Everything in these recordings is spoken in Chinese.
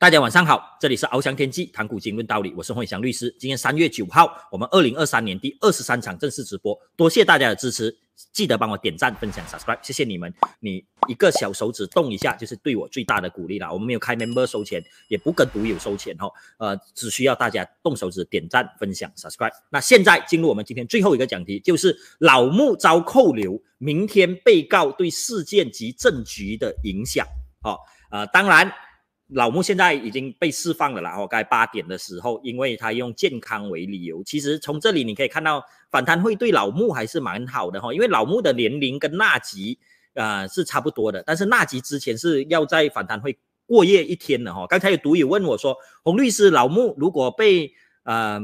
大家晚上好，这里是翱翔天际谈股经论道理，我是洪翔律师。今天三月九号，我们二零二三年第二十三场正式直播，多谢大家的支持，记得帮我点赞、分享、subscribe，谢谢你们。你一个小手指动一下，就是对我最大的鼓励了。我们没有开 member 收钱，也不跟独友收钱哈，呃，只需要大家动手指点赞、分享、subscribe。那现在进入我们今天最后一个讲题，就是老穆遭扣留，明天被告对事件及政局的影响。哦，呃，当然。老穆现在已经被释放了啦！哦，刚八点的时候，因为他用健康为理由。其实从这里你可以看到，反贪会对老穆还是蛮好的哈。因为老穆的年龄跟纳吉啊是差不多的，但是纳吉之前是要在反贪会过夜一天的哈。刚才有读友问我说，洪律师，老穆如果被呃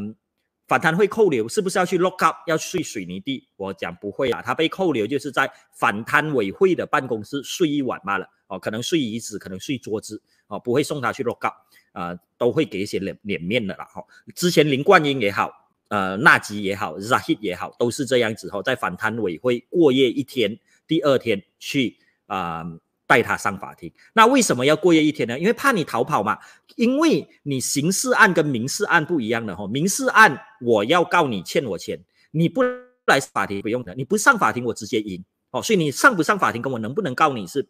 反贪会扣留，是不是要去 lock up，要睡水泥地？我讲不会啊，他被扣留就是在反贪委会的办公室睡一晚罢了。哦，可能睡椅子，可能睡桌子。哦，不会送他去落告，呃，都会给一些脸脸面的了哈。之前林冠英也好，呃，纳吉也好，Zahid 也好，都是这样子哈，在反贪委会过夜一天，第二天去啊带他上法庭。那为什么要过夜一天呢？因为怕你逃跑嘛，因为你刑事案跟民事案不一样的哈。民事案我要告你欠我钱，你不来法庭不用的，你不上法庭我直接赢哦。所以你上不上法庭跟我能不能告你是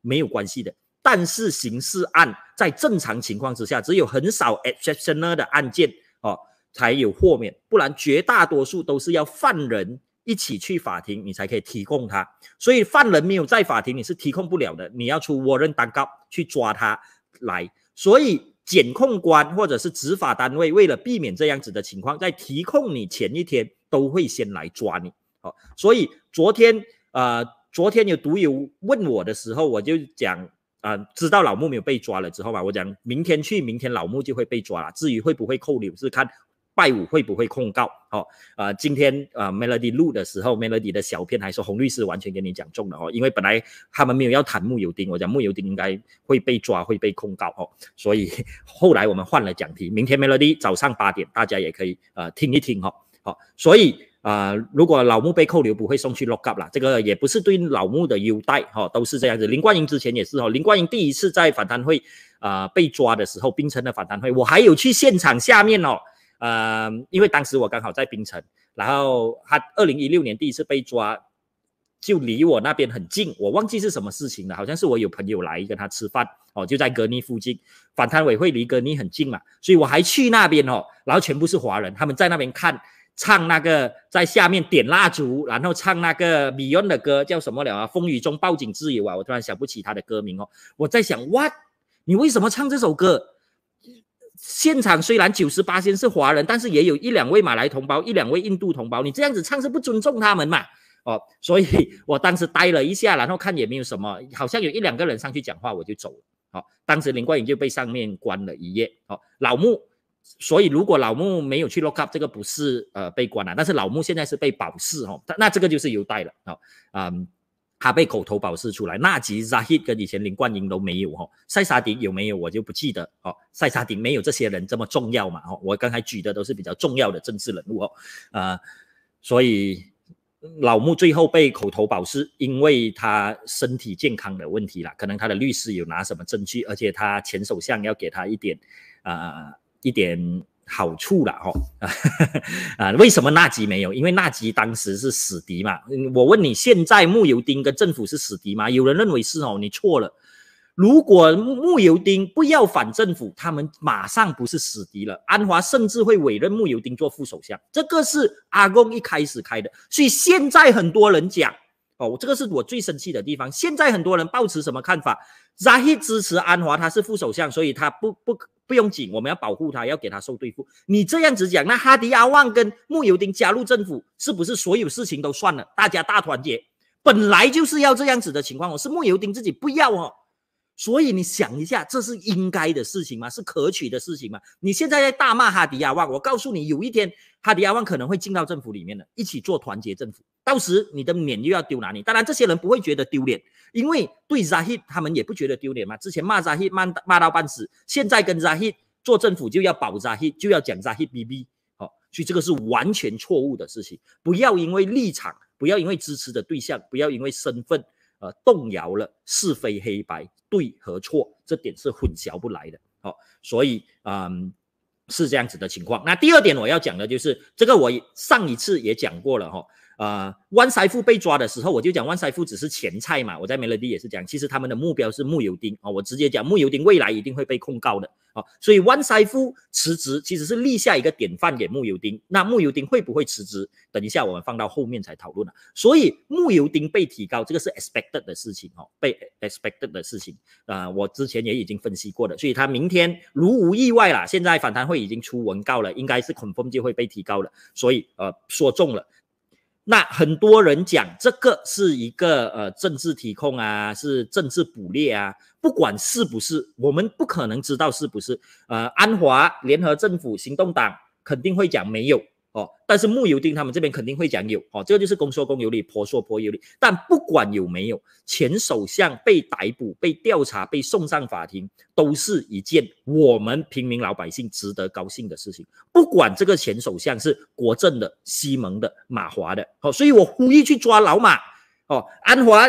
没有关系的。但是刑事案在正常情况之下，只有很少 exceptional 的案件哦，才有豁免，不然绝大多数都是要犯人一起去法庭，你才可以提供他。所以犯人没有在法庭，你是提供不了的。你要出 warrant 单告去抓他来。所以检控官或者是执法单位为了避免这样子的情况，在提控你前一天都会先来抓你。好，所以昨天呃，昨天有读友问我的时候，我就讲。啊，知道老穆没有被抓了之后吧，我讲明天去，明天老穆就会被抓了。至于会不会扣留，是看拜五会不会控告哦。啊，今天啊，Melody 录的时候，Melody 的小片还是洪律师完全给你讲中了哦。因为本来他们没有要谈木油丁，我讲木油丁应该会被抓，会被控告哦。所以 后来我们换了讲题，明天 Melody 早上八点大家也可以呃听一听哦。好，所以。啊，如果老穆被扣留，不会送去 lock up 啦，这个也不是对老穆的优待哈，都是这样子。林冠英之前也是哈，林冠英第一次在反贪会啊被抓的时候，冰城的反贪会，我还有去现场下面哦，呃，因为当时我刚好在冰城，然后他二零一六年第一次被抓，就离我那边很近，我忘记是什么事情了，好像是我有朋友来跟他吃饭哦，就在格尼附近，反贪委会离格尼很近嘛，所以我还去那边哦，然后全部是华人，他们在那边看。唱那个在下面点蜡烛，然后唱那个 Beyond 的歌，叫什么了啊？风雨中抱紧自由啊！我突然想不起他的歌名哦。我在想，w h a t 你为什么唱这首歌？现场虽然九十八先是华人，但是也有一两位马来同胞，一两位印度同胞，你这样子唱是不尊重他们嘛？哦，所以我当时呆了一下，然后看也没有什么，好像有一两个人上去讲话，我就走了。好，当时林冠宇就被上面关了一夜。好，老穆。所以，如果老穆没有去 lock up，这个不是呃被关了，但是老穆现在是被保释哦，那那这个就是优待了哦，嗯，他被口头保释出来，纳吉扎希跟以前林冠英都没有哦，塞沙丁有没有我就不记得哦，塞沙丁没有这些人这么重要嘛哦，我刚才举的都是比较重要的政治人物哦，呃，所以老穆最后被口头保释，因为他身体健康的问题了，可能他的律师有拿什么证据，而且他前首相要给他一点啊。一点好处了哈 啊？为什么纳吉没有？因为纳吉当时是死敌嘛。我问你，现在穆尤丁跟政府是死敌吗？有人认为是哦，你错了。如果穆尤丁不要反政府，他们马上不是死敌了。安华甚至会委任穆尤丁做副首相，这个是阿公一开始开的。所以现在很多人讲哦，这个是我最生气的地方。现在很多人抱持什么看法？扎希支持安华，他是副首相，所以他不不。不用紧，我们要保护他，要给他受对付。你这样子讲，那哈迪阿旺跟木尤丁加入政府，是不是所有事情都算了？大家大团结，本来就是要这样子的情况。我是木尤丁自己不要哦。所以你想一下，这是应该的事情吗？是可取的事情吗？你现在在大骂哈迪亚旺，我告诉你，有一天哈迪亚旺可能会进到政府里面的，一起做团结政府。到时你的脸又要丢哪里？当然，这些人不会觉得丢脸，因为对扎希他们也不觉得丢脸嘛。之前骂扎希骂骂到半死，现在跟扎希做政府就要保扎希，就要讲扎希 BB。好，所以这个是完全错误的事情。不要因为立场，不要因为支持的对象，不要因为身份。呃，动摇了是非黑白对和错，这点是混淆不来的。好，所以嗯，是这样子的情况。那第二点我要讲的就是这个，我上一次也讲过了哈。呃，万塞夫被抓的时候，我就讲万塞夫只是前菜嘛。我在 Melody 也是讲，其实他们的目标是木油丁啊。我直接讲木油丁未来一定会被控告的啊。所以万塞夫辞职其实是立下一个典范给木油丁。那木油丁会不会辞职？等一下我们放到后面才讨论了。所以木油丁被提高，这个是 expected 的事情哦，被 expected 的事情啊。我之前也已经分析过的，所以他明天如无意外啦，现在反弹会已经出文告了，应该是 r 风就会被提高了。所以呃，说中了。那很多人讲这个是一个呃政治体控啊，是政治捕猎啊，不管是不是，我们不可能知道是不是。呃，安华联合政府行动党肯定会讲没有。哦，但是穆尤丁他们这边肯定会讲有哦，这个就是公说公有理，婆说婆有理。但不管有没有前首相被逮捕、被调查、被送上法庭，都是一件我们平民老百姓值得高兴的事情。不管这个前首相是国政的、西蒙的、马华的，哦，所以我呼吁去抓老马。哦，安华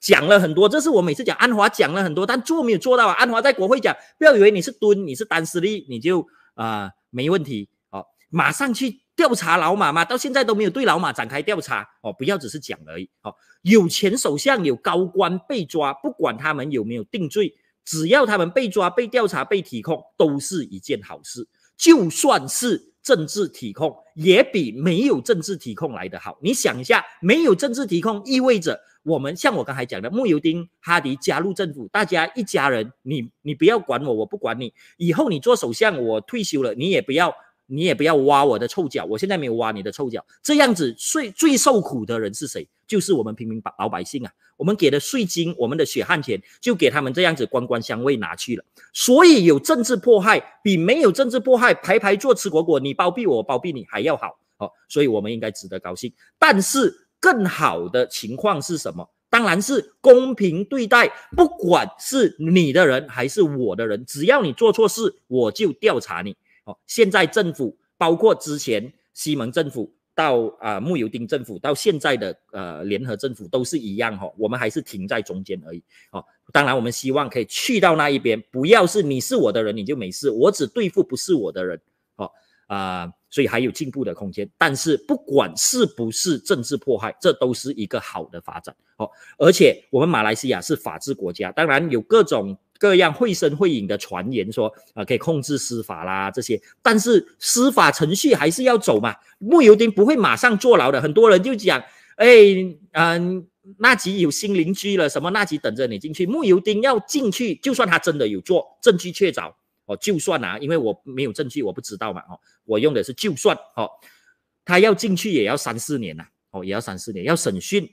讲了很多，这是我每次讲安华讲了很多，但做没有做到。啊。安华在国会讲，不要以为你是蹲，你是单失利，你就啊没问题。哦，马上去。调查老马吗？到现在都没有对老马展开调查哦。不要只是讲而已哦。有前首相有高官被抓，不管他们有没有定罪，只要他们被抓、被调查、被提控，都是一件好事。就算是政治提控，也比没有政治提控来的好。你想一下，没有政治提控，意味着我们像我刚才讲的，穆尤丁哈迪加入政府，大家一家人，你你不要管我，我不管你，以后你做首相，我退休了，你也不要。你也不要挖我的臭脚，我现在没有挖你的臭脚。这样子税最受苦的人是谁？就是我们平民百老百姓啊！我们给的税金，我们的血汗钱，就给他们这样子官官相卫拿去了。所以有政治迫害，比没有政治迫害排排坐吃果果，你包庇我包庇你还要好哦。所以我们应该值得高兴。但是更好的情况是什么？当然是公平对待，不管是你的人还是我的人，只要你做错事，我就调查你。哦，现在政府包括之前西蒙政府到啊穆尤丁政府到现在的呃联合政府都是一样哈，我们还是停在中间而已。哦，当然我们希望可以去到那一边，不要是你是我的人你就没事，我只对付不是我的人。哦啊，所以还有进步的空间。但是不管是不是政治迫害，这都是一个好的发展。哦，而且我们马来西亚是法治国家，当然有各种。各样绘声绘影的传言说，啊，可以控制司法啦这些，但是司法程序还是要走嘛。木尤丁不会马上坐牢的。很多人就讲，哎，嗯，纳吉有新邻居了，什么纳吉等着你进去。木尤丁要进去，就算他真的有做，证据确凿，哦，就算啊，因为我没有证据，我不知道嘛，哦，我用的是就算，哦，他要进去也要三四年呐，哦，也要三四年，要审讯。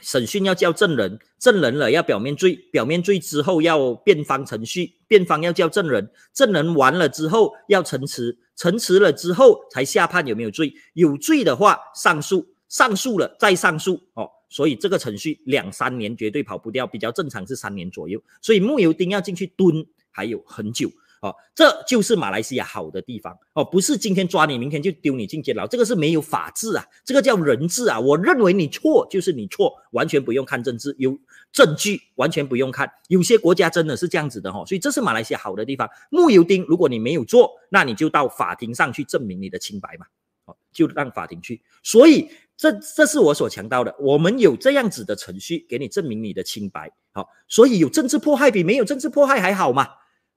审讯要叫证人，证人了要表面罪，表面罪之后要辩方程序，辩方要叫证人，证人完了之后要陈词，陈词了之后才下判有没有罪，有罪的话上诉，上诉了再上诉哦，所以这个程序两三年绝对跑不掉，比较正常是三年左右，所以木油丁要进去蹲还有很久。哦，这就是马来西亚好的地方哦，不是今天抓你，明天就丢你进监牢，这个是没有法治啊，这个叫人治啊。我认为你错，就是你错，完全不用看政治，有证据完全不用看。有些国家真的是这样子的哈，所以这是马来西亚好的地方。木油丁，如果你没有做，那你就到法庭上去证明你的清白嘛。哦，就让法庭去。所以这这是我所强调的，我们有这样子的程序给你证明你的清白。好，所以有政治迫害比没有政治迫害还好嘛。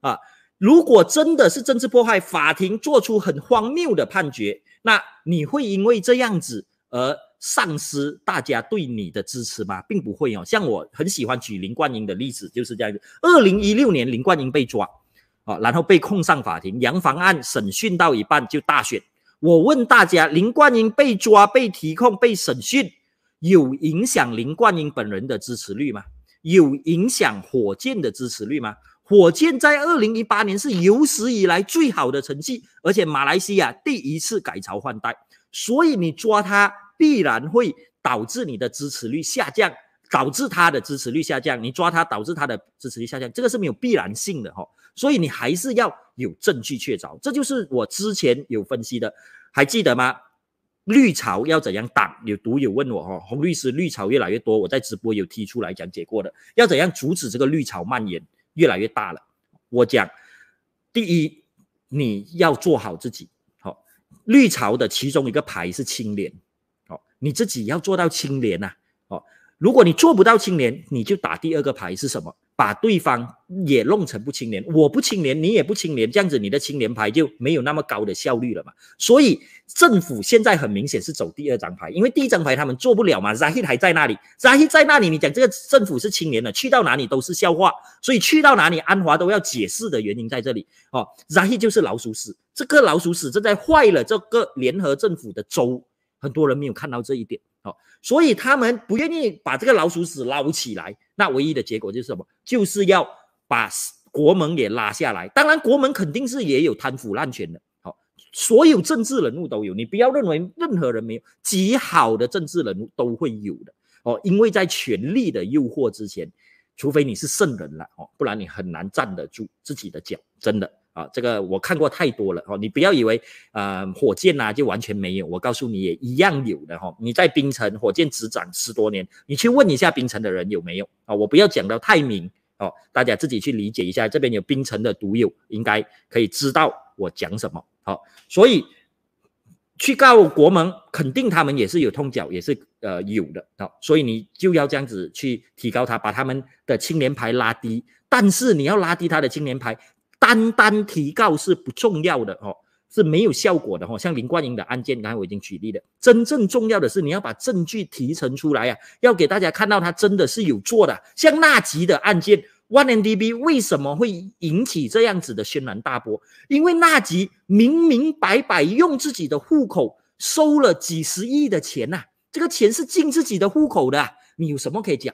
啊。如果真的是政治迫害，法庭做出很荒谬的判决，那你会因为这样子而丧失大家对你的支持吗？并不会哦。像我很喜欢举林冠英的例子，就是这样子。二零一六年林冠英被抓，啊，然后被控上法庭，杨房案审讯到一半就大选。我问大家，林冠英被抓、被提控、被审讯，有影响林冠英本人的支持率吗？有影响火箭的支持率吗？火箭在二零一八年是有史以来最好的成绩，而且马来西亚第一次改朝换代，所以你抓他必然会导致你的支持率下降，导致他的支持率下降。你抓他导致他的支持率下降，这个是没有必然性的哈。所以你还是要有证据确凿，这就是我之前有分析的，还记得吗？绿潮要怎样挡？有读友问我哈，红律师绿潮越来越多，我在直播有提出来讲解过的，要怎样阻止这个绿潮蔓延？越来越大了，我讲，第一，你要做好自己，好，绿潮的其中一个牌是清廉，好，你自己要做到清廉呐，哦，如果你做不到清廉，你就打第二个牌是什么？把对方也弄成不清廉，我不清廉，你也不清廉，这样子你的清廉牌就没有那么高的效率了嘛。所以政府现在很明显是走第二张牌，因为第一张牌他们做不了嘛，然后还在那里，然后在那里，你讲这个政府是清廉的，去到哪里都是笑话。所以去到哪里安华都要解释的原因在这里哦。然后就是老鼠屎，这个老鼠屎正在坏了这个联合政府的州，很多人没有看到这一点。好，所以他们不愿意把这个老鼠屎捞起来，那唯一的结果就是什么？就是要把国门也拉下来。当然，国门肯定是也有贪腐滥权的。好，所有政治人物都有，你不要认为任何人没有，极好的政治人物都会有的。哦，因为在权力的诱惑之前，除非你是圣人了，哦，不然你很难站得住自己的脚，真的。啊，这个我看过太多了哦。你不要以为，呃，火箭呐就完全没有，我告诉你也一样有的哈。你在冰城火箭只展十多年，你去问一下冰城的人有没有啊？我不要讲的太明哦，大家自己去理解一下。这边有冰城的独有，应该可以知道我讲什么好。所以去告国盟，肯定他们也是有痛脚，也是呃有的啊。所以你就要这样子去提高他，把他们的青年牌拉低。但是你要拉低他的青年牌。单单提告是不重要的哦，是没有效果的哦。像林冠英的案件，刚才我已经举例了。真正重要的是你要把证据提呈出来啊，要给大家看到他真的是有做的。像纳吉的案件，万年 DB 为什么会引起这样子的轩然大波？因为纳吉明明白白用自己的户口收了几十亿的钱呐，这个钱是进自己的户口的，你有什么可以讲？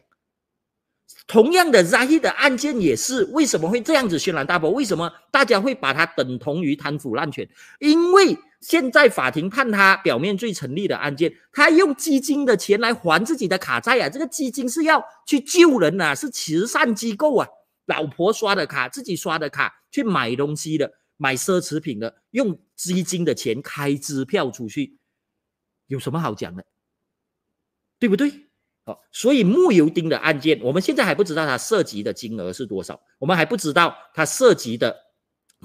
同样的，Zahi 的案件也是，为什么会这样子轩然大波？为什么大家会把它等同于贪腐滥权？因为现在法庭判他表面罪成立的案件，他用基金的钱来还自己的卡债啊！这个基金是要去救人啊，是慈善机构啊。老婆刷的卡，自己刷的卡，去买东西的，买奢侈品的，用基金的钱开支票出去，有什么好讲的？对不对？所以木油丁的案件，我们现在还不知道它涉及的金额是多少，我们还不知道它涉及的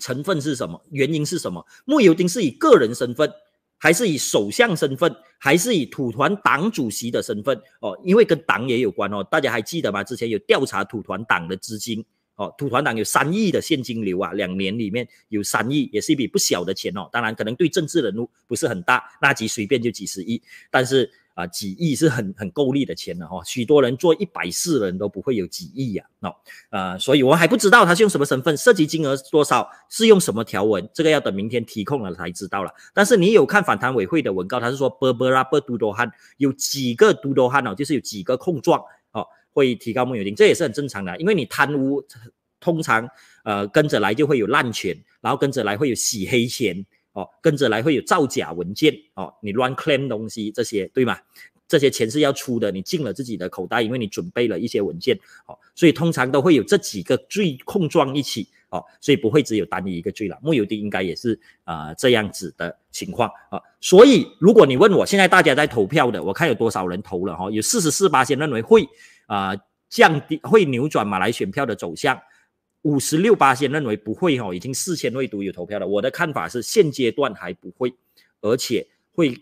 成分是什么，原因是什么。木油丁是以个人身份，还是以首相身份，还是以土团党主席的身份？哦，因为跟党也有关哦。大家还记得吗？之前有调查土团党的资金哦，土团党有三亿的现金流啊，两年里面有三亿，也是一笔不小的钱哦。当然，可能对政治人物不是很大，那集随便就几十亿，但是。啊，几亿是很很够力的钱了哈，许多人做一百四，人都不会有几亿呀，哦，啊，所以我还不知道他是用什么身份，涉及金额多少，是用什么条文，这个要等明天提控了才知道了。但是你有看反贪委会的文告，他是说 d 布拉巴都多汉有几个 h 多 n 哦，就是有几个控状哦，会提高莫有丁，这也是很正常的，因为你贪污，通常呃跟着来就会有滥权，然后跟着来会有洗黑钱。哦，跟着来会有造假文件哦，你乱 claim 东西这些对吗？这些钱是要出的，你进了自己的口袋，因为你准备了一些文件哦，所以通常都会有这几个罪碰撞一起哦，所以不会只有单一一个罪了。木有的应该也是啊这样子的情况啊，所以如果你问我现在大家在投票的，我看有多少人投了哈，有四十四八先认为会啊降低会扭转马来选票的走向。五十六八先认为不会哈，已经四千位都有投票了。我的看法是现阶段还不会，而且会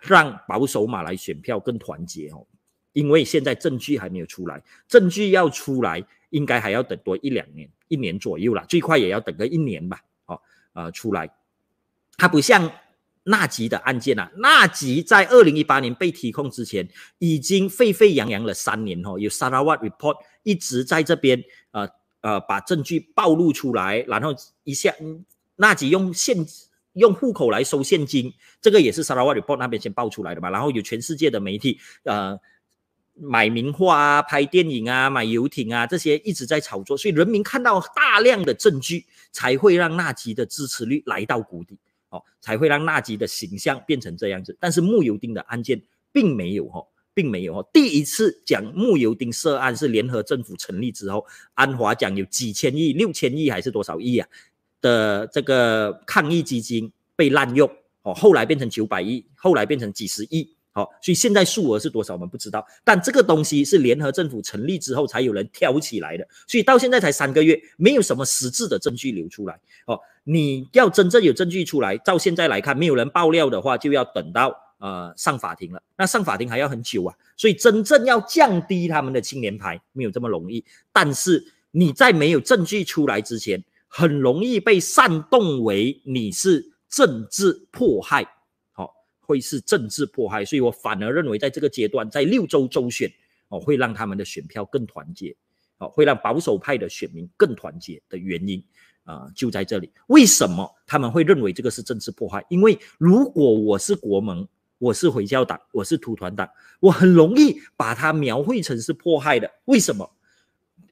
让保守马来选票更团结哦。因为现在证据还没有出来，证据要出来应该还要等多一两年，一年左右了，最快也要等个一年吧。哦，呃，出来，它不像纳吉的案件啊，纳吉在二零一八年被提控之前已经沸沸扬扬了三年哦，有 Report 一直在这边呃。呃，把证据暴露出来，然后一下，纳吉用现用户口来收现金，这个也是《三拉瓦号日报》那边先爆出来的嘛。然后有全世界的媒体，呃，买名画啊，拍电影啊，买游艇啊，这些一直在炒作，所以人民看到大量的证据，才会让纳吉的支持率来到谷底，哦，才会让纳吉的形象变成这样子。但是穆尤丁的案件并没有哈。并没有哦，第一次讲木油丁涉案是联合政府成立之后，安华讲有几千亿、六千亿还是多少亿啊的这个抗疫基金被滥用哦，后来变成九百亿，后来变成几十亿，好，所以现在数额是多少我们不知道，但这个东西是联合政府成立之后才有人挑起来的，所以到现在才三个月，没有什么实质的证据流出来哦。你要真正有证据出来，照现在来看，没有人爆料的话，就要等到。呃，上法庭了，那上法庭还要很久啊，所以真正要降低他们的青年牌没有这么容易。但是你在没有证据出来之前，很容易被煽动为你是政治迫害，好，会是政治迫害。所以我反而认为，在这个阶段，在六州周选，哦，会让他们的选票更团结，哦，会让保守派的选民更团结的原因，啊，就在这里。为什么他们会认为这个是政治迫害？因为如果我是国盟。我是回教党，我是土团党，我很容易把它描绘成是迫害的。为什么？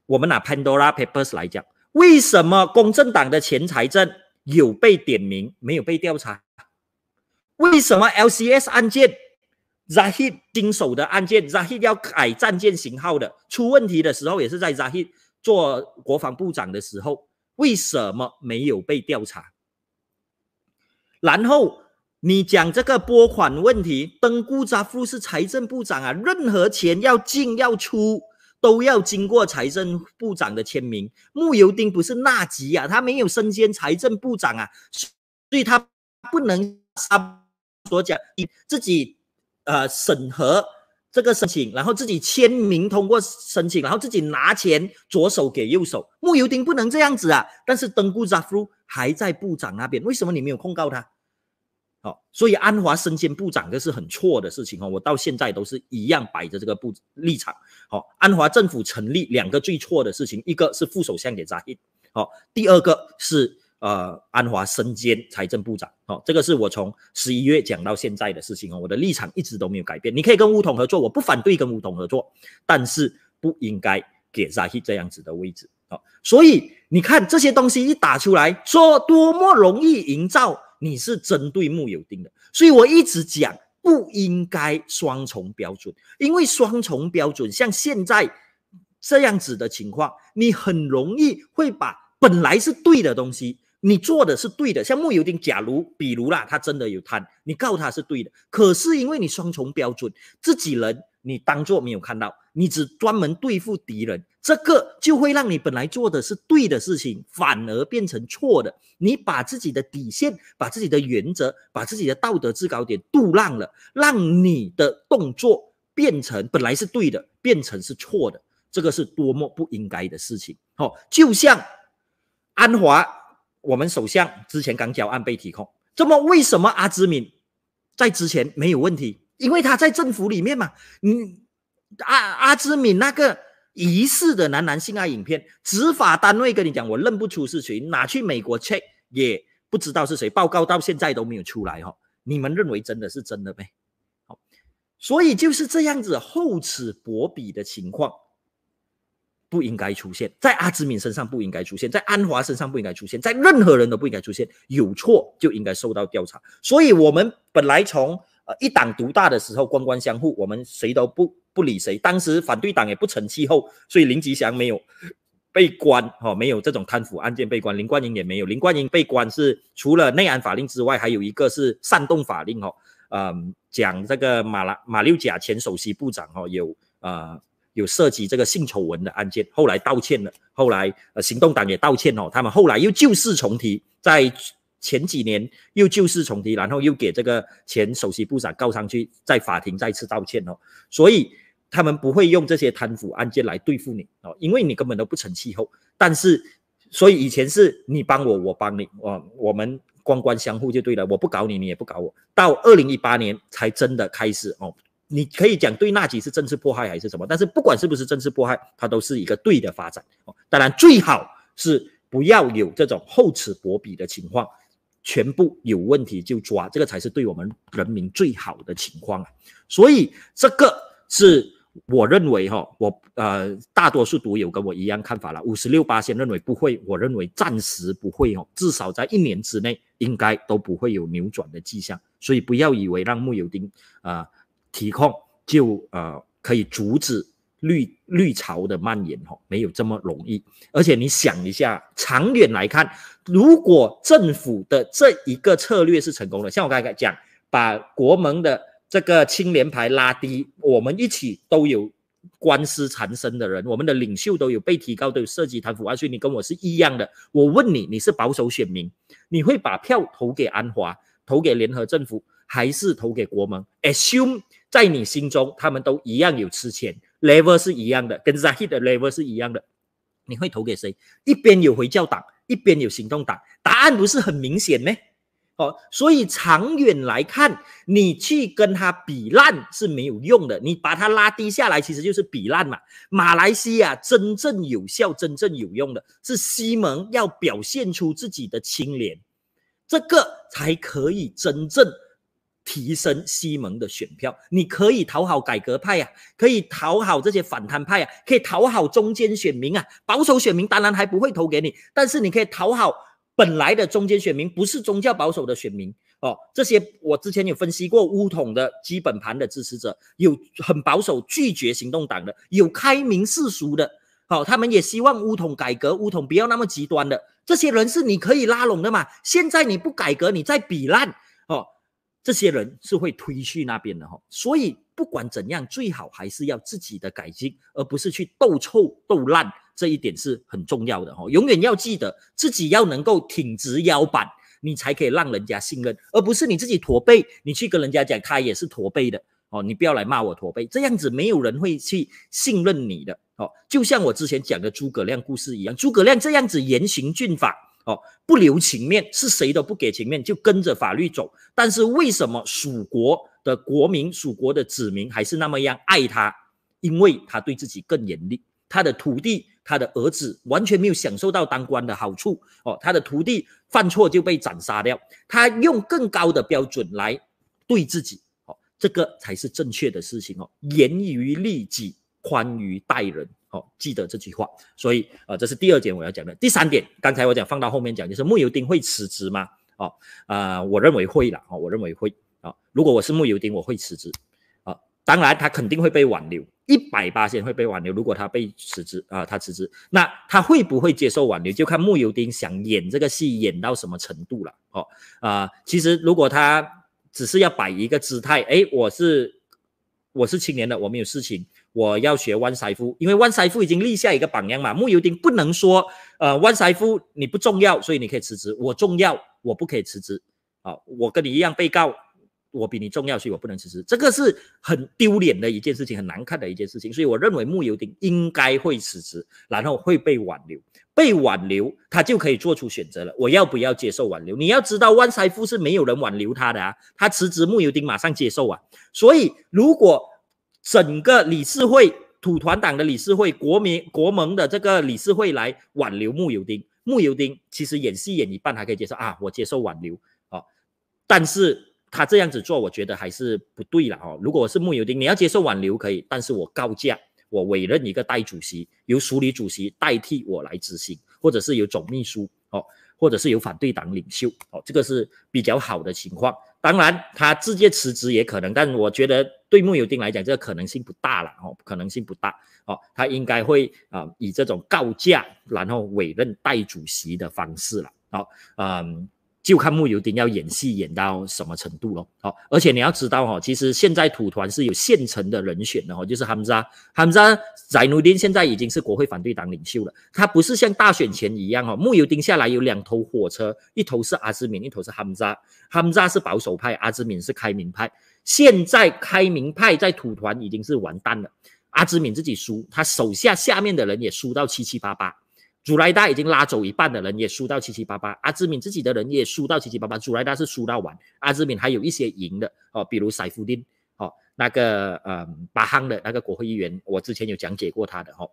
我们拿潘多拉 Papers 来讲，为什么公正党的前财政有被点名，没有被调查？为什么 LCS 案件 z a h i 经手的案件 z a h i 要改战舰型号的出问题的时候，也是在 z a h i 做国防部长的时候，为什么没有被调查？然后。你讲这个拨款问题，登固扎夫是财政部长啊，任何钱要进要出都要经过财政部长的签名。穆尤丁不是纳吉啊，他没有身兼财政部长啊，所以他不能他所讲自己呃审核这个申请，然后自己签名通过申请，然后自己拿钱左手给右手。穆尤丁不能这样子啊，但是登固扎夫还在部长那边，为什么你没有控告他？哦，所以安华身兼部长这是很错的事情哦。我到现在都是一样摆着这个部立场。好，安华政府成立两个最错的事情，一个是副首相给扎希，好，第二个是呃安华身兼财政部长。好，这个是我从十一月讲到现在的事情哦。我的立场一直都没有改变。你可以跟乌统合作，我不反对跟乌统合作，但是不应该给扎希这样子的位置。好，所以你看这些东西一打出来，说多么容易营造。你是针对木有丁的，所以我一直讲不应该双重标准，因为双重标准像现在这样子的情况，你很容易会把本来是对的东西，你做的是对的，像木有丁，假如比如啦，他真的有贪，你告他是对的，可是因为你双重标准，自己人。你当做没有看到，你只专门对付敌人，这个就会让你本来做的是对的事情，反而变成错的。你把自己的底线、把自己的原则、把自己的道德制高点度让了，让你的动作变成本来是对的，变成是错的，这个是多么不应该的事情。哦，就像安华，我们首相之前刚交案被提控，这么为什么阿兹敏在之前没有问题？因为他在政府里面嘛，你阿阿兹敏那个疑似的男男性爱影片，执法单位跟你讲，我认不出是谁，拿去美国 check 也不知道是谁，报告到现在都没有出来哦。你们认为真的是真的呗？好，所以就是这样子厚此薄彼的情况不应该出现在阿兹敏身上，不应该出现在安华身上，不应该出现在任何人都不应该出现。有错就应该受到调查。所以我们本来从。一党独大的时候，官官相护，我们谁都不不理谁。当时反对党也不成气候，所以林吉祥没有被关，哦，没有这种贪腐案件被关。林冠英也没有，林冠英被关是除了内安法令之外，还有一个是煽动法令，哈，呃，讲这个马拉马六甲前首席部长，哦有呃有涉及这个性丑闻的案件，后来道歉了，后来呃行动党也道歉，哦，他们后来又旧事重提，在。前几年又旧事重提，然后又给这个前首席部长告上去，在法庭再次道歉哦。所以他们不会用这些贪腐案件来对付你哦，因为你根本都不成气候。但是，所以以前是你帮我，我帮你，哦，我们官官相护就对了，我不搞你，你也不搞我。到二零一八年才真的开始哦。你可以讲对纳吉是政治迫害还是什么，但是不管是不是政治迫害，它都是一个对的发展哦。当然，最好是不要有这种厚此薄彼的情况。全部有问题就抓，这个才是对我们人民最好的情况啊！所以这个是我认为哈，我呃大多数读友跟我一样看法了。五十六八先认为不会，我认为暂时不会哦，至少在一年之内应该都不会有扭转的迹象，所以不要以为让木有丁啊提控就呃可以阻止。绿绿潮的蔓延哦，没有这么容易，而且你想一下，长远来看，如果政府的这一个策略是成功的，像我刚才讲，把国盟的这个青年牌拉低，我们一起都有官司缠身的人，我们的领袖都有被提高都有涉及贪腐案，所以你跟我是一样的。我问你，你是保守选民，你会把票投给安华，投给联合政府，还是投给国盟？Assume 在你心中，他们都一样有吃钱。level 是一样的，跟 Zahid level 是一样的，你会投给谁？一边有回教党，一边有行动党，答案不是很明显吗？哦，所以长远来看，你去跟他比烂是没有用的，你把他拉低下来，其实就是比烂嘛。马来西亚真正有效、真正有用的是西蒙要表现出自己的清廉，这个才可以真正。提升西蒙的选票，你可以讨好改革派啊，可以讨好这些反贪派啊，可以讨好中间选民啊。保守选民当然还不会投给你，但是你可以讨好本来的中间选民，不是宗教保守的选民哦。这些我之前有分析过乌统的基本盘的支持者，有很保守拒绝行动党的，有开明世俗的，好，他们也希望乌统改革，乌统不要那么极端的。这些人是你可以拉拢的嘛？现在你不改革，你在比烂哦。这些人是会推去那边的哈，所以不管怎样，最好还是要自己的改进，而不是去斗臭斗烂，这一点是很重要的哈。永远要记得自己要能够挺直腰板，你才可以让人家信任，而不是你自己驼背，你去跟人家讲他也是驼背的哦，你不要来骂我驼背，这样子没有人会去信任你的哦。就像我之前讲的诸葛亮故事一样，诸葛亮这样子严刑峻法。哦，不留情面，是谁都不给情面，就跟着法律走。但是为什么蜀国的国民、蜀国的子民还是那么样爱他？因为他对自己更严厉，他的徒弟、他的儿子完全没有享受到当官的好处。哦，他的徒弟犯错就被斩杀掉。他用更高的标准来对自己。哦，这个才是正确的事情。哦，严于律己，宽于待人。哦，记得这句话，所以呃，这是第二点我要讲的。第三点，刚才我讲放到后面讲，就是木尤丁会辞职吗？哦，呃，我认为会了哦，我认为会啊。如果我是木尤丁，我会辞职啊。当然，他肯定会被挽留，一百八天会被挽留。如果他被辞职啊，他辞职，那他会不会接受挽留，就看木尤丁想演这个戏演到什么程度了哦。啊，其实如果他只是要摆一个姿态，哎，我是我是青年的，我没有事情。我要学万财富，因为万财富已经立下一个榜样嘛。木油丁不能说，呃，万财富你不重要，所以你可以辞职。我重要，我不可以辞职。啊，我跟你一样被告，我比你重要，所以我不能辞职。这个是很丢脸的一件事情，很难看的一件事情。所以我认为木油丁应该会辞职，然后会被挽留，被挽留他就可以做出选择了，我要不要接受挽留？你要知道万财富是没有人挽留他的啊，他辞职木油丁马上接受啊。所以如果整个理事会土团党的理事会，国民国盟的这个理事会来挽留穆尤丁，穆尤丁其实演戏演一半还可以接受啊，我接受挽留啊，但是他这样子做，我觉得还是不对了哦。如果我是穆尤丁，你要接受挽留可以，但是我告假，我委任一个代主席，由署理主席代替我来执行，或者是由总秘书哦，或者是由反对党领袖哦，这个是比较好的情况。当然，他直接辞职也可能，但我觉得对穆尤丁来讲，这个可能性不大了哦，可能性不大哦，他应该会啊以这种告假，然后委任代主席的方式了，好，嗯。就看穆尤丁要演戏演到什么程度咯。好，而且你要知道哦，其实现在土团是有现成的人选的哦，就是哈姆扎。哈姆扎宰努丁现在已经是国会反对党领袖了。他不是像大选前一样哦，穆尤丁下来有两头火车，一头是阿兹敏，一头是哈姆扎。哈姆扎是保守派，阿兹敏是开明派。现在开明派在土团已经是完蛋了，阿兹敏自己输，他手下下面的人也输到七七八八。祖莱达已经拉走一半的人，也输到七七八八；阿兹敏自己的人也输到七七八八。祖莱达是输到完，阿兹敏还有一些赢的哦，比如赛夫丁哦，那个呃巴夯的那个国会议员，我之前有讲解过他的哦。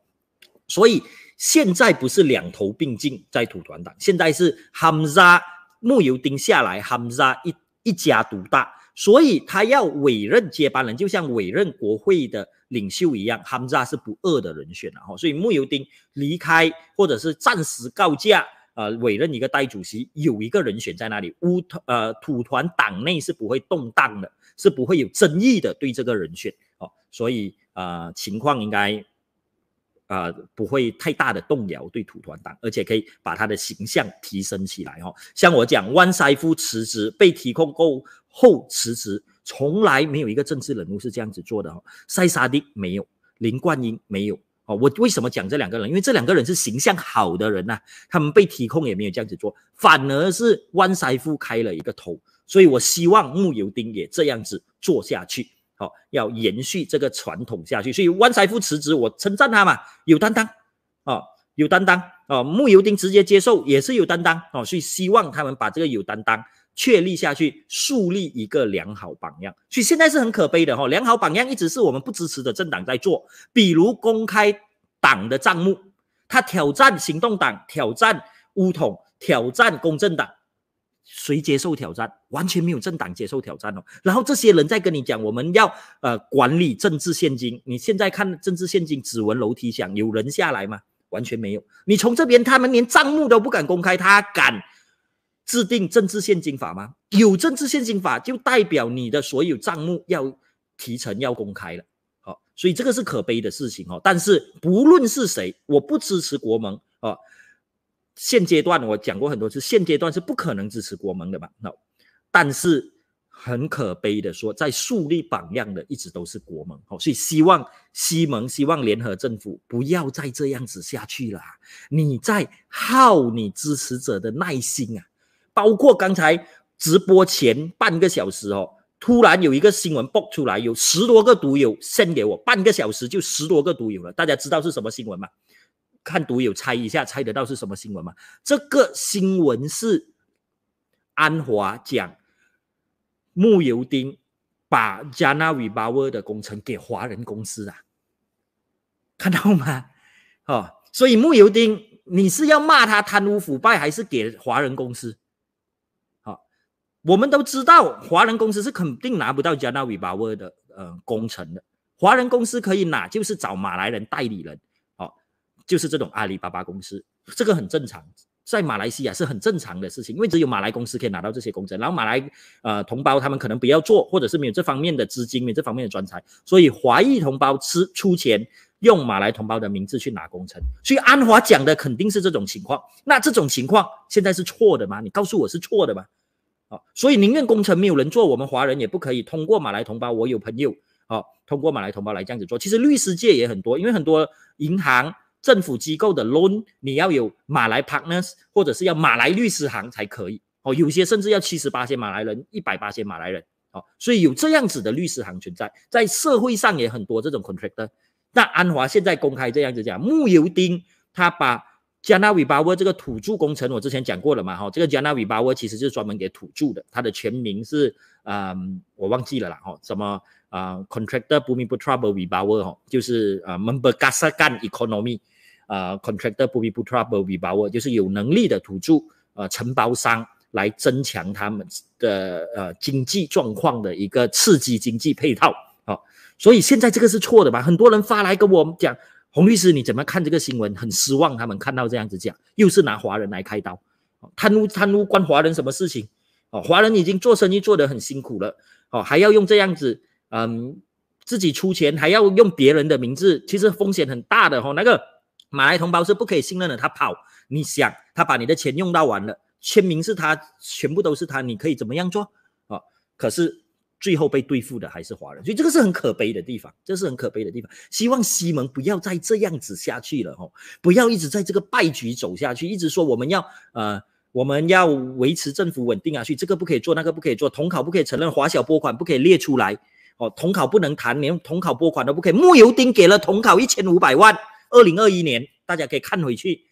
所以现在不是两头并进在土团党，现在是哈姆扎木油丁下来，哈姆扎一一家独大。所以他要委任接班人，就像委任国会的领袖一样，哈姆扎是不二的人选了哈。所以穆尤丁离开或者是暂时告假，呃，委任一个代主席，有一个人选在那里，乌呃土团党内是不会动荡的，是不会有争议的对这个人选哦。所以呃情况应该。啊，不会太大的动摇对土团党，而且可以把他的形象提升起来哈。像我讲，万塞夫辞职被提控后后辞职，从来没有一个政治人物是这样子做的哈。塞沙丁没有，林冠英没有哦，我为什么讲这两个人？因为这两个人是形象好的人呐，他们被提控也没有这样子做，反而是万塞夫开了一个头，所以我希望穆尤丁也这样子做下去。哦，要延续这个传统下去，所以万财富辞职，我称赞他嘛，有担当，哦，有担当，哦，木尤丁直接接受也是有担当，哦，所以希望他们把这个有担当确立下去，树立一个良好榜样。所以现在是很可悲的哈，良好榜样一直是我们不支持的政党在做，比如公开党的账目，他挑战行动党，挑战乌统，挑战公正党。谁接受挑战？完全没有政党接受挑战哦。然后这些人在跟你讲，我们要呃管理政治现金。你现在看政治现金指纹楼梯响，有人下来吗？完全没有。你从这边，他们连账目都不敢公开，他敢制定政治现金法吗？有政治现金法就代表你的所有账目要提成要公开了。好，所以这个是可悲的事情哦。但是不论是谁，我不支持国盟啊。现阶段我讲过很多次，现阶段是不可能支持国盟的嘛？那，但是很可悲的说，在树立榜样的一直都是国盟所以希望西盟，希望联合政府不要再这样子下去啦，你在耗你支持者的耐心啊！包括刚才直播前半个小时哦，突然有一个新闻爆出来，有十多个赌友先给我半个小时就十多个赌友了，大家知道是什么新闻吗？看独友猜一下，猜得到是什么新闻吗？这个新闻是安华讲穆尤丁把加纳维巴沃的工程给华人公司啊，看到吗？哦，所以穆尤丁你是要骂他贪污腐败，还是给华人公司？好，我们都知道华人公司是肯定拿不到加纳维巴沃的呃工程的，华人公司可以拿，就是找马来人代理人。就是这种阿里巴巴公司，这个很正常，在马来西亚是很正常的事情，因为只有马来公司可以拿到这些工程，然后马来呃同胞他们可能不要做，或者是没有这方面的资金，没有这方面的专才，所以华裔同胞吃出钱，用马来同胞的名字去拿工程，所以安华讲的肯定是这种情况。那这种情况现在是错的吗？你告诉我是错的吧？哦，所以宁愿工程没有人做，我们华人也不可以通过马来同胞，我有朋友哦，通过马来同胞来这样子做。其实律师界也很多，因为很多银行。政府机构的 loan，你要有马来 partners，或者是要马来律师行才可以哦。有些甚至要七十八些马来人，一百八些马来人哦。所以有这样子的律师行存在，在社会上也很多这种 contractor。那安华现在公开这样子讲，木尤丁他把。加纳比巴沃这个土著工程，我之前讲过了嘛，哈，这个加纳比巴沃其实就是专门给土著的，它的全名是，嗯，我忘记了啦，哈，什么啊，Contractor b u m i Putra Bowi Bower 哈，就是啊 m e m b e g a s a k a n Economy 啊，Contractor b u m i Putra Bowi Bower 就是有能力的土著呃，承包商来增强他们的呃经济状况的一个刺激经济配套，啊，所以现在这个是错的吧？很多人发来跟我们讲。洪律师，你怎么看这个新闻？很失望，他们看到这样子讲，又是拿华人来开刀，贪污贪污关华人什么事情？哦，华人已经做生意做得很辛苦了，哦，还要用这样子，嗯，自己出钱还要用别人的名字，其实风险很大的哦。那个马来同胞是不可以信任的，他跑，你想他把你的钱用到完了，签名是他，全部都是他，你可以怎么样做？哦，可是。最后被对付的还是华人，所以这个是很可悲的地方，这是很可悲的地方。希望西蒙不要再这样子下去了吼，不要一直在这个败局走下去，一直说我们要呃我们要维持政府稳定啊，去，这个不可以做，那个不可以做，统考不可以承认，华小拨款不可以列出来，哦，统考不能谈，连统考拨款都不可以。木油丁给了统考一千五百万，二零二一年大家可以看回去，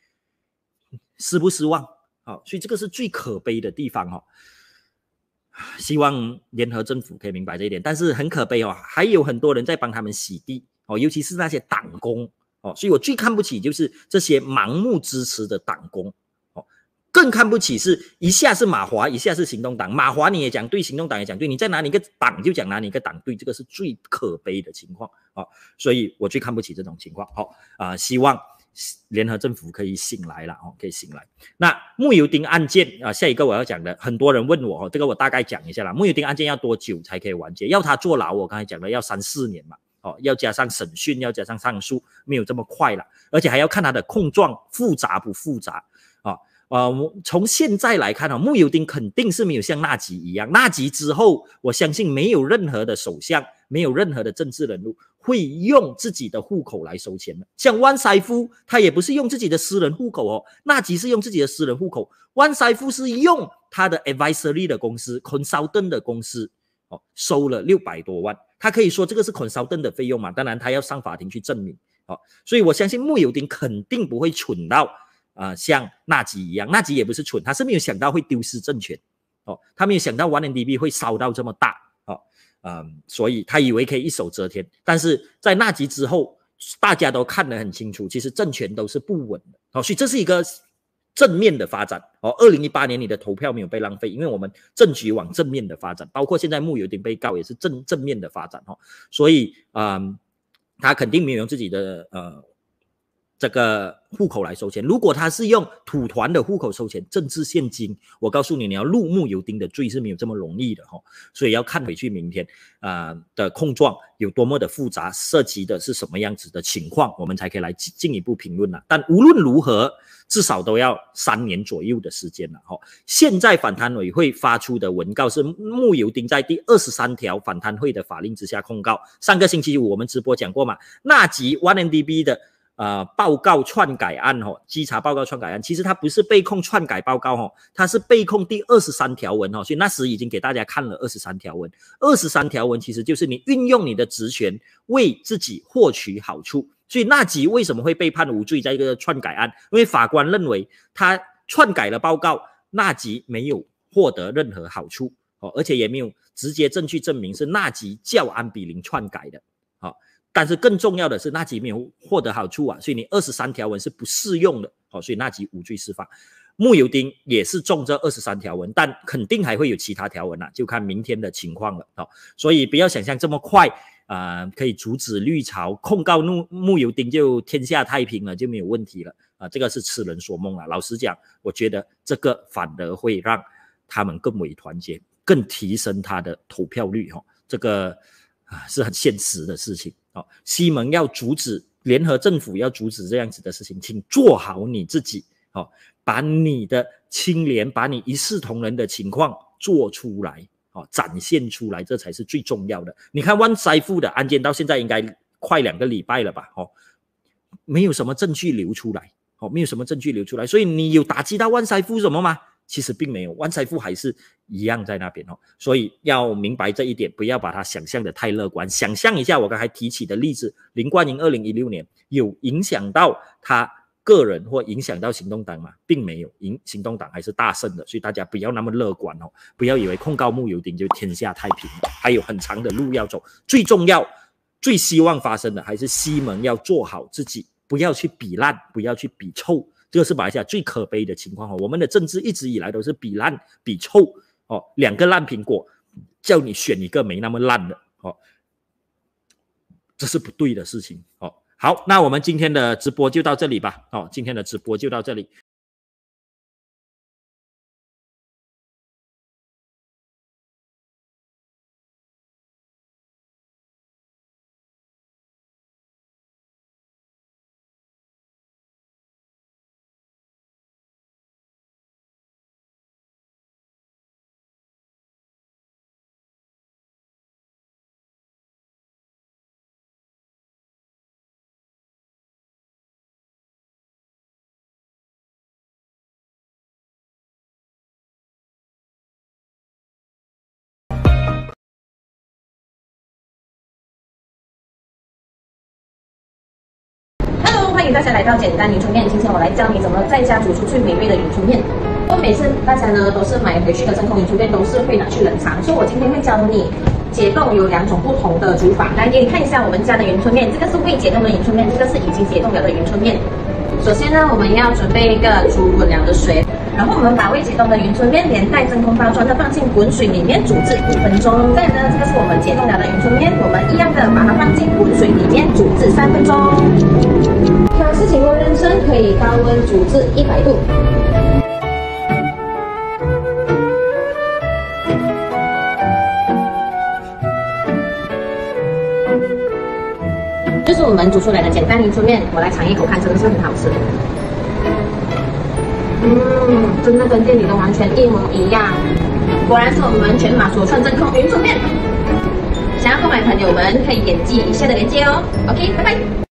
失不失望？好，所以这个是最可悲的地方哦。希望联合政府可以明白这一点，但是很可悲哦，还有很多人在帮他们洗地哦，尤其是那些党工哦，所以我最看不起就是这些盲目支持的党工哦，更看不起是一下是马华，一下是行动党，马华你也讲对，行动党也讲对，你在哪里一个党就讲哪里一个党对，这个是最可悲的情况哦，所以我最看不起这种情况哦啊，希望。联合政府可以醒来了哦，可以醒来。那木油丁案件啊，下一个我要讲的，很多人问我哦，这个我大概讲一下啦。木油丁案件要多久才可以完结？要他坐牢，我刚才讲了要三四年嘛，哦，要加上审讯，要加上上诉，没有这么快了，而且还要看他的控状复杂不复杂啊。呃，从现在来看啊，穆尤丁肯定是没有像纳吉一样，纳吉之后，我相信没有任何的首相，没有任何的政治人物会用自己的户口来收钱的。像万塞夫，他也不是用自己的私人户口哦，纳吉是用自己的私人户口，万塞夫是用他的 advisory 的公司，consult 的公司哦，收了六百多万，他可以说这个是 consult 的费用嘛？当然，他要上法庭去证明。哦，所以我相信穆尤丁肯定不会蠢到。啊，像纳吉一样，纳吉也不是蠢，他是没有想到会丢失政权，哦，他没有想到完年 DB 会烧到这么大，哦，嗯，所以他以为可以一手遮天，但是在纳吉之后，大家都看得很清楚，其实政权都是不稳的，哦，所以这是一个正面的发展，哦，二零一八年你的投票没有被浪费，因为我们政局往正面的发展，包括现在木有点被告也是正正面的发展，哦，所以嗯，他肯定没有用自己的呃。这个户口来收钱，如果他是用土团的户口收钱，政治现金，我告诉你，你要入木有丁的罪是没有这么容易的哈，所以要看回去明天啊的控状有多么的复杂，涉及的是什么样子的情况，我们才可以来进一步评论了。但无论如何，至少都要三年左右的时间了哈。现在反贪委会发出的文告是木有丁在第二十三条反贪会的法令之下控告。上个星期五我们直播讲过嘛，纳集 One and B 的。呃，报告篡改案哦，稽查报告篡改案，其实他不是被控篡改报告哦，他是被控第二十三条文哦，所以那时已经给大家看了二十三条文，二十三条文其实就是你运用你的职权为自己获取好处，所以那集为什么会被判无罪在一个篡改案？因为法官认为他篡改了报告，那集没有获得任何好处哦，而且也没有直接证据证明是那集叫安比林篡改的。但是更重要的是，纳吉没有获得好处啊，所以你二十三条文是不适用的哦，所以纳吉无罪释放。木油丁也是中这二十三条文，但肯定还会有其他条文呐，就看明天的情况了哦。所以不要想象这么快啊，可以阻止绿潮控告木木油丁就天下太平了就没有问题了啊，这个是痴人说梦啊。老实讲，我觉得这个反而会让他们更为团结，更提升他的投票率哈，这个。啊，是很现实的事情哦。西蒙要阻止，联合政府要阻止这样子的事情，请做好你自己哦，把你的清廉，把你一视同仁的情况做出来哦，展现出来，这才是最重要的。你看万塞夫的案件到现在应该快两个礼拜了吧？哦，没有什么证据流出来哦，没有什么证据流出来，所以你有打击到万塞夫什么吗？其实并没有，万财富还是一样在那边哦，所以要明白这一点，不要把它想象的太乐观。想象一下我刚才提起的例子，林冠英二零一六年有影响到他个人或影响到行动党吗？并没有，行行动党还是大胜的，所以大家不要那么乐观哦，不要以为控告木有丁就天下太平，还有很长的路要走。最重要、最希望发生的还是西蒙要做好自己，不要去比烂，不要去比臭。这是马来西亚最可悲的情况哦，我们的政治一直以来都是比烂比臭哦，两个烂苹果叫你选一个没那么烂的哦，这是不对的事情哦。好，那我们今天的直播就到这里吧哦，今天的直播就到这里。欢迎大家来到简单云吞面，今天我来教你怎么在家煮出最美味的云吞面。我每次大家呢都是买回去的真空云吞面，都是会拿去冷藏，所以，我今天会教你解冻有两种不同的煮法，来给你看一下我们家的云吞面，这个是未解冻的云吞面，这个是已经解冻了的云吞面。首先呢，我们要准备一个煮滚凉的水，然后我们把未解冻的云吞面连带真空包装的放进滚水里面煮至五分钟。再呢，这个是我们解冻了的云吞面，我们一样的把它放进滚水里面煮至三分钟。情果认真，可以高温煮至一百度。就是我们煮出来的简单云吞面，我来尝一口，看真的是很好吃。嗯，真的跟店里的完全一模一样，果然是我们全马所创真空云吞面。想要购买的朋友们可以点击以下的链接哦。OK，拜拜。